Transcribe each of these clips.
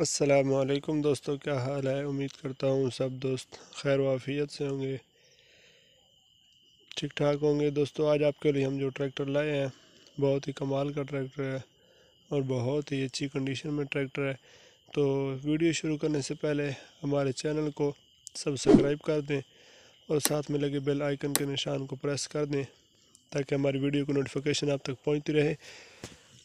असलकम दोस्तों क्या हाल है उम्मीद करता हूँ सब दोस्त खैर वाफियत से होंगे ठीक ठाक होंगे दोस्तों आज आपके लिए हम जो ट्रैक्टर लाए हैं बहुत ही कमाल का ट्रैक्टर है और बहुत ही अच्छी कंडीशन में ट्रैक्टर है तो वीडियो शुरू करने से पहले हमारे चैनल को सब्सक्राइब कर दें और साथ में लगे बेल आइकन के निशान को प्रेस कर दें ताकि हमारी वीडियो को नोटिफिकेशन आप तक पहुँचती रहे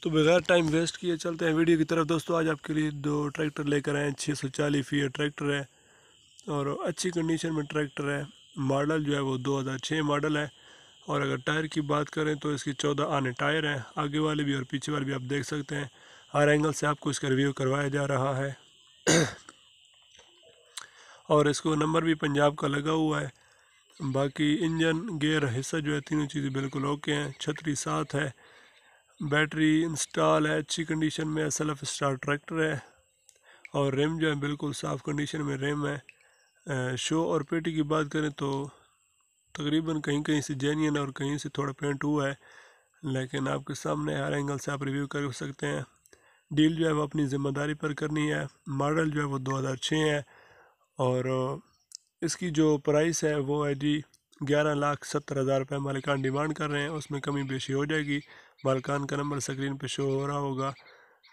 तो बगैर टाइम वेस्ट किए चलते हैं वीडियो की तरफ दोस्तों आज आपके लिए दो ट्रैक्टर लेकर आए हैं छः सौ चालीस ये ट्रैक्टर है और अच्छी कंडीशन में ट्रैक्टर है मॉडल जो है वो 2006 मॉडल है और अगर टायर की बात करें तो इसके चौदह आने टायर हैं आगे वाले भी और पीछे वाले भी आप देख सकते हैं हर एंगल से आपको इसका रिव्यू करवाया जा रहा है और इसको नंबर भी पंजाब का लगा हुआ है बाकी इंजन गेयर हिस्सा जो है तीनों चीज़ें बिल्कुल ओके हैं छतरी साथ है बैटरी इंस्टॉल है अच्छी कंडीशन में एल सेल्फ स्टार ट्रैक्टर है और रेम जो है बिल्कुल साफ़ कंडीशन में रेम है शो और पेटी की बात करें तो तकरीबन कहीं कहीं से जेनियन और कहीं से थोड़ा पेंट हुआ है लेकिन आपके सामने हर एंगल से आप रिव्यू कर सकते हैं डील जो है वो अपनी ज़िम्मेदारी पर करनी है मॉडल जो है वो 2006 है और इसकी जो प्राइस है वो है जी ग्यारह लाख सत्तर हज़ार रुपये मालिकान डिमांड कर रहे हैं उसमें कमी बेशी हो जाएगी मालिकान का नंबर स्क्रीन पे शो हो रहा होगा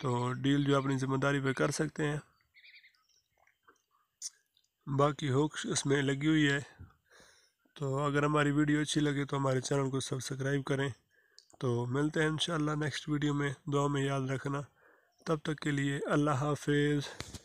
तो डील जो अपनी ज़िम्मेदारी पे कर सकते हैं बाकी होक्स उसमें लगी हुई है तो अगर हमारी वीडियो अच्छी लगे तो हमारे चैनल को सब्सक्राइब करें तो मिलते हैं इंशाल्लाह नेक्स्ट वीडियो में दुआ में याद रखना तब तक के लिए अल्लाह हाफिज़